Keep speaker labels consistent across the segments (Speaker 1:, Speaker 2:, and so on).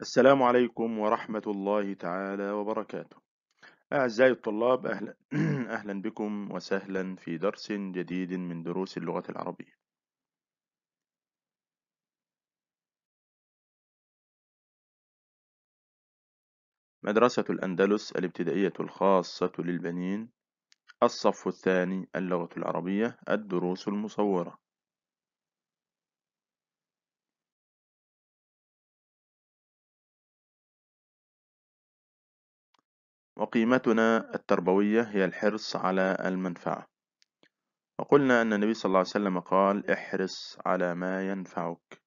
Speaker 1: السلام عليكم ورحمة الله تعالى وبركاته. أعزائي الطلاب أهلا أهلا بكم وسهلا في درس جديد من دروس اللغة العربية. مدرسة الأندلس الابتدائية الخاصة للبنين الصف الثاني اللغة العربية الدروس المصورة وقيمتنا التربوية هي الحرص على المنفعة وقلنا أن النبي صلى الله عليه وسلم قال احرص على ما ينفعك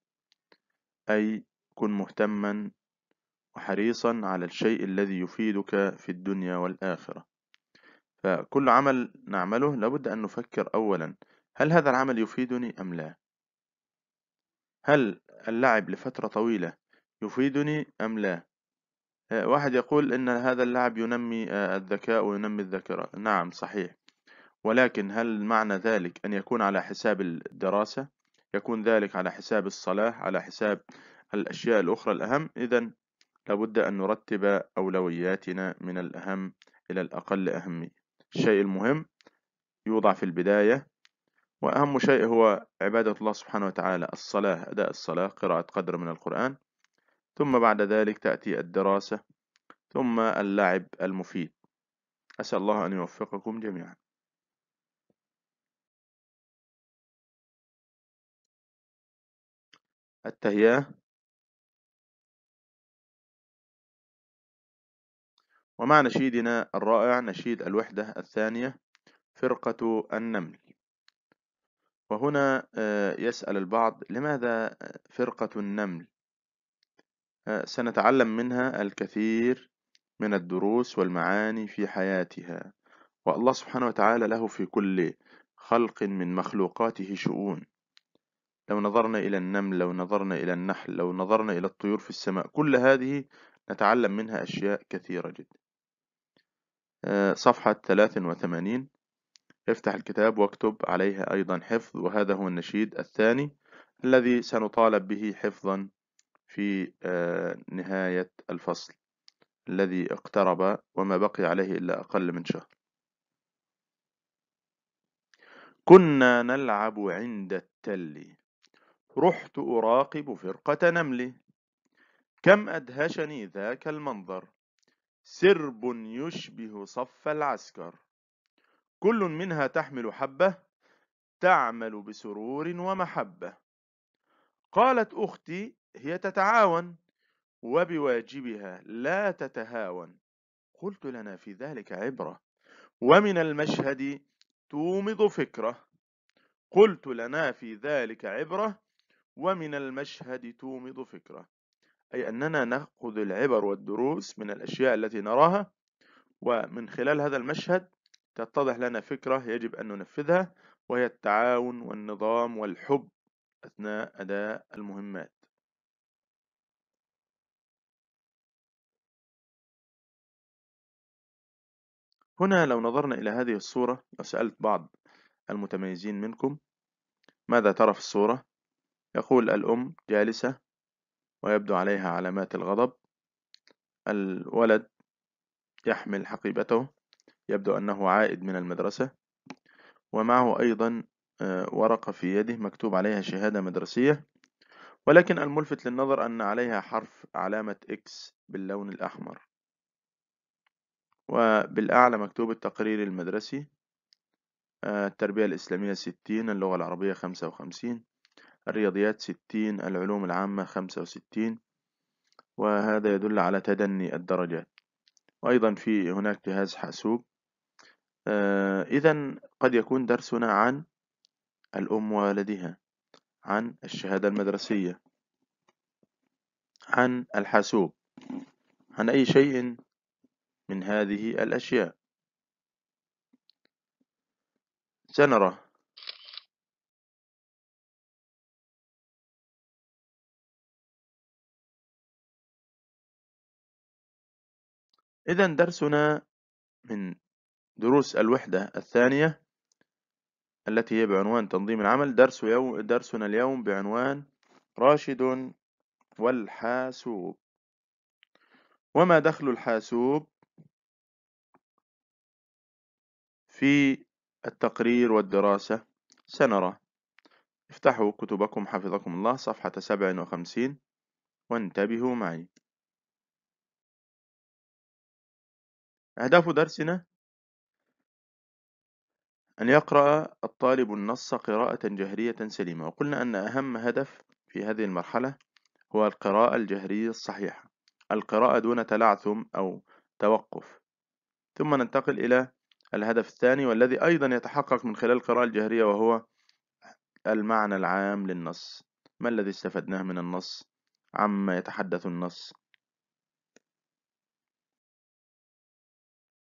Speaker 1: أي كن مهتما وحريصا على الشيء الذي يفيدك في الدنيا والآخرة فكل عمل نعمله لابد أن نفكر أولا هل هذا العمل يفيدني أم لا هل اللعب لفترة طويلة يفيدني أم لا آه، واحد يقول إن هذا اللعب ينمي آه، الذكاء وينمي الذاكرة نعم صحيح ولكن هل معنى ذلك أن يكون على حساب الدراسة يكون ذلك على حساب الصلاة على حساب الأشياء الأخرى الأهم إذا لابد أن نرتب أولوياتنا من الأهم إلى الأقل أهمية الشيء المهم يوضع في البداية وأهم شيء هو عبادة الله سبحانه وتعالى الصلاة أداء الصلاة قراءة قدر من القرآن ثم بعد ذلك تأتي الدراسة ثم اللعب المفيد أسأل الله أن يوفقكم جميعا
Speaker 2: التهياء
Speaker 1: ومع نشيدنا الرائع نشيد الوحدة الثانية فرقة النمل وهنا آه، يسأل البعض لماذا آه، فرقة النمل آه، سنتعلم منها الكثير من الدروس والمعاني في حياتها والله سبحانه وتعالى له في كل خلق من مخلوقاته شؤون لو نظرنا إلى النمل لو نظرنا إلى النحل لو نظرنا إلى الطيور في السماء كل هذه نتعلم منها أشياء كثيرة جدا آه، صفحة 83 افتح الكتاب واكتب عليها أيضا حفظ وهذا هو النشيد الثاني الذي سنطالب به حفظا في آه، نهاية الفصل الذي اقترب وما بقي عليه إلا أقل من شهر كنا نلعب عند التل رحت أراقب فرقة نمل كم أدهشني ذاك المنظر سرب يشبه صف العسكر كل منها تحمل حبة تعمل بسرور ومحبة قالت أختي هي تتعاون وبواجبها لا تتهاون قلت لنا في ذلك عبرة ومن المشهد تومض فكرة قلت لنا في ذلك عبرة ومن المشهد تومض فكرة أي أننا نأخذ العبر والدروس من الأشياء التي نراها ومن خلال هذا المشهد تتضح لنا فكرة يجب أن ننفذها وهي التعاون والنظام والحب أثناء أداء المهمات هنا لو نظرنا إلى هذه الصورة وسألت بعض المتميزين منكم ماذا ترى في الصورة؟ يقول الأم جالسة ويبدو عليها علامات الغضب الولد يحمل حقيبته يبدو أنه عائد من المدرسة ومعه أيضا آه، ورقة في يده مكتوب عليها شهادة مدرسية ولكن الملفت للنظر أن عليها حرف علامة X باللون الأحمر وبالأعلى مكتوب التقرير المدرسي آه، التربية الإسلامية ستين اللغة العربية خمسة وخمسين الرياضيات ستين العلوم العامة خمسة وستين وهذا يدل على تدني الدرجات وأيضا في هناك جهاز حاسوب آه، إذا قد يكون درسنا عن الأم وولدها عن الشهادة المدرسية عن الحاسوب عن أي شيء من هذه الأشياء سنرى إذا درسنا من دروس الوحدة الثانية التي هي بعنوان تنظيم العمل درس يوم درسنا اليوم بعنوان راشد والحاسوب وما دخل الحاسوب في التقرير والدراسة سنرى افتحوا كتبكم حفظكم الله صفحة 57 وانتبهوا معي أهداف درسنا أن يقرأ الطالب النص قراءة جهرية سليمة وقلنا أن أهم هدف في هذه المرحلة هو القراءة الجهرية الصحيحة القراءة دون تلعثم أو توقف ثم ننتقل إلى الهدف الثاني والذي أيضا يتحقق من خلال القراءة الجهرية وهو المعنى العام للنص ما الذي استفدناه من النص عما يتحدث النص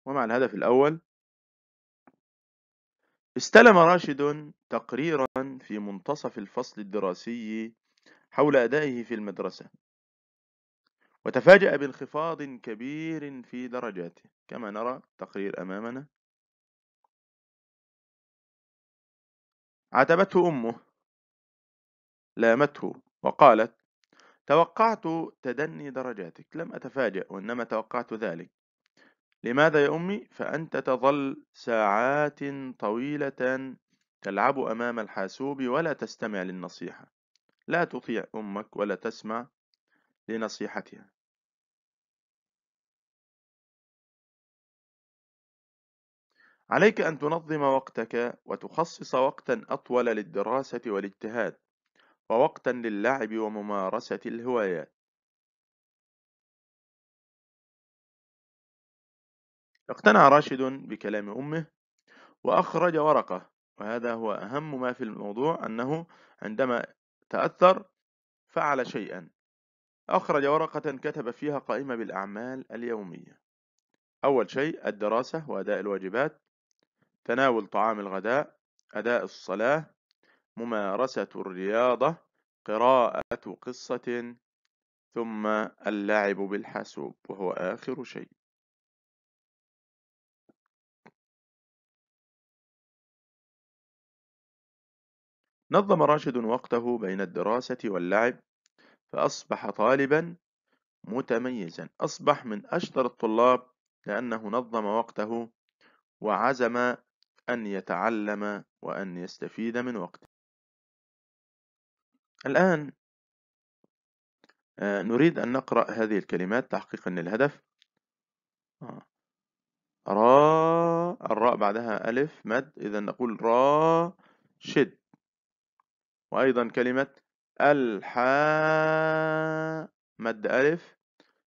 Speaker 2: ومع الهدف الأول
Speaker 1: استلم راشد تقريرا في منتصف الفصل الدراسي حول أدائه في المدرسة وتفاجأ بانخفاض كبير في درجاته كما نرى تقرير أمامنا
Speaker 2: عاتبته أمه لامته
Speaker 1: وقالت توقعت تدني درجاتك لم أتفاجأ وإنما توقعت ذلك لماذا يا أمي؟ فأنت تظل ساعات طويلة تلعب أمام الحاسوب ولا تستمع للنصيحة لا تطيع أمك ولا تسمع لنصيحتها عليك أن تنظم وقتك وتخصص وقتا أطول للدراسة والاجتهاد ووقتا للعب وممارسة الهوايات اقتنع راشد بكلام أمه وأخرج ورقة وهذا هو أهم ما في الموضوع أنه عندما تأثر فعل شيئا أخرج ورقة كتب فيها قائمة بالأعمال اليومية أول شيء الدراسة وأداء الواجبات تناول طعام الغداء أداء الصلاة ممارسة الرياضة قراءة قصة ثم اللعب بالحاسوب وهو
Speaker 2: آخر شيء
Speaker 1: نظم راشد وقته بين الدراسة واللعب فأصبح طالبا متميزا أصبح من أشطر الطلاب لأنه نظم وقته وعزم أن يتعلم وأن يستفيد من وقته الآن آه، نريد أن نقرأ هذه الكلمات تحقيقا للهدف آه. را الراء بعدها ألف مد إذا نقول را شد وأيضا كلمة الحا مد ألف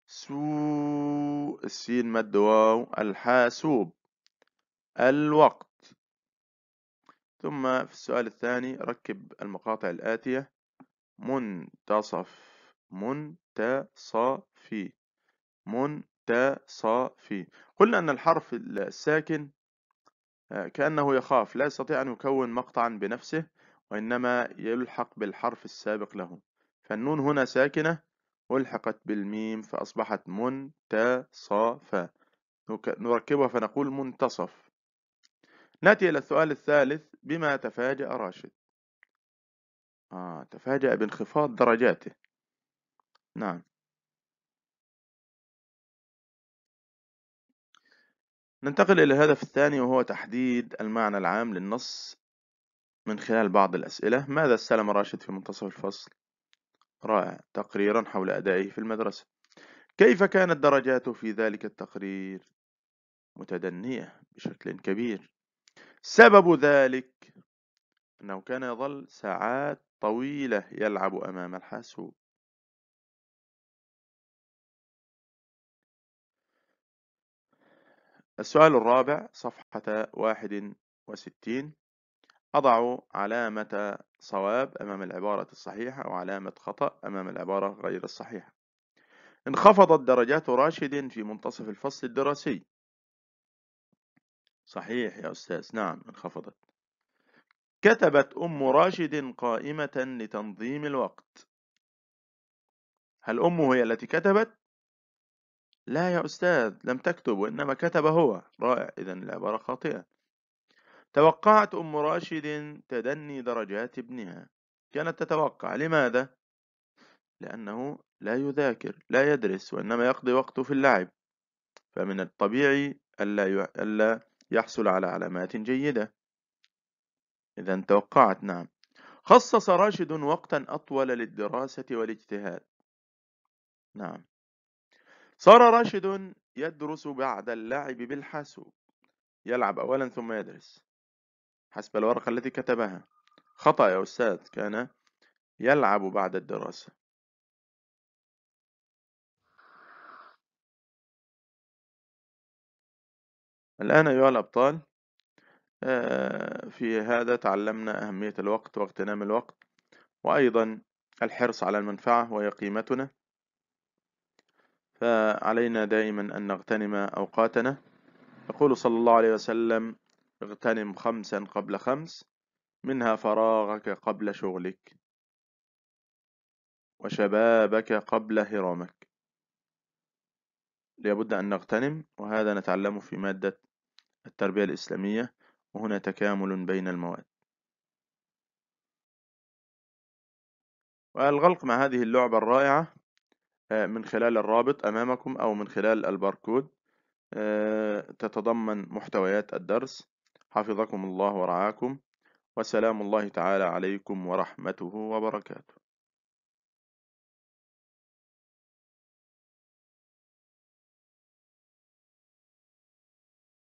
Speaker 1: سو السين مد واو الحاسوب الوقت ثم في السؤال الثاني ركب المقاطع الآتية منتصف منتصفي منتصفي قلنا أن الحرف الساكن آه، كأنه يخاف لا يستطيع أن يكون مقطعا بنفسه وإنما يلحق بالحرف السابق له فالنون هنا ساكنة ألحقت بالميم فأصبحت منتصفة نركبها فنقول منتصف نأتي إلى السؤال الثالث بما تفاجأ راشد آه تفاجأ
Speaker 2: بانخفاض درجاته نعم
Speaker 1: ننتقل إلى الهدف الثاني وهو تحديد المعنى العام للنص من خلال بعض الأسئلة ماذا استلم راشد في منتصف الفصل؟ رائع تقريرا حول أدائه في المدرسة كيف كانت درجاته في ذلك التقرير؟ متدنية بشكل كبير سبب ذلك أنه كان يظل ساعات طويلة يلعب
Speaker 2: أمام الحاسوب
Speaker 1: السؤال الرابع صفحة 61 أضع علامة صواب أمام العبارة الصحيحة وعلامة خطأ أمام العبارة غير الصحيحة انخفضت درجات راشد في منتصف الفصل الدراسي صحيح يا أستاذ نعم انخفضت كتبت أم راشد قائمة لتنظيم الوقت هل أمه هي التي كتبت؟ لا يا أستاذ لم تكتب وإنما كتب هو رائع إذا العبارة خاطئة توقعت أم راشد تدني درجات ابنها كانت تتوقع لماذا؟ لأنه لا يذاكر لا يدرس وإنما يقضي وقته في اللعب فمن الطبيعي ألا, ألا يحصل على علامات جيدة إذا توقعت نعم خصص راشد وقتا أطول للدراسة والاجتهاد نعم صار راشد يدرس بعد اللعب بالحاسوب يلعب أولا ثم يدرس حسب الورقة التي كتبها خطأ يا أستاذ كان يلعب بعد الدراسة الآن أيها الأبطال آه، في هذا تعلمنا أهمية الوقت واغتنام الوقت وأيضا الحرص على المنفعة وهي قيمتنا فعلينا دائما أن نغتنم أوقاتنا يقول صلى الله عليه وسلم اغتنم خمسا قبل خمس منها فراغك قبل شغلك وشبابك قبل هرمك لابد أن نغتنم وهذا نتعلمه في مادة التربية الإسلامية وهنا تكامل بين المواد والغلق مع هذه اللعبة الرائعة آه، من خلال الرابط أمامكم أو من خلال الباركود آه، تتضمن محتويات الدرس حفظكم الله ورعاكم وسلام الله تعالى عليكم ورحمته وبركاته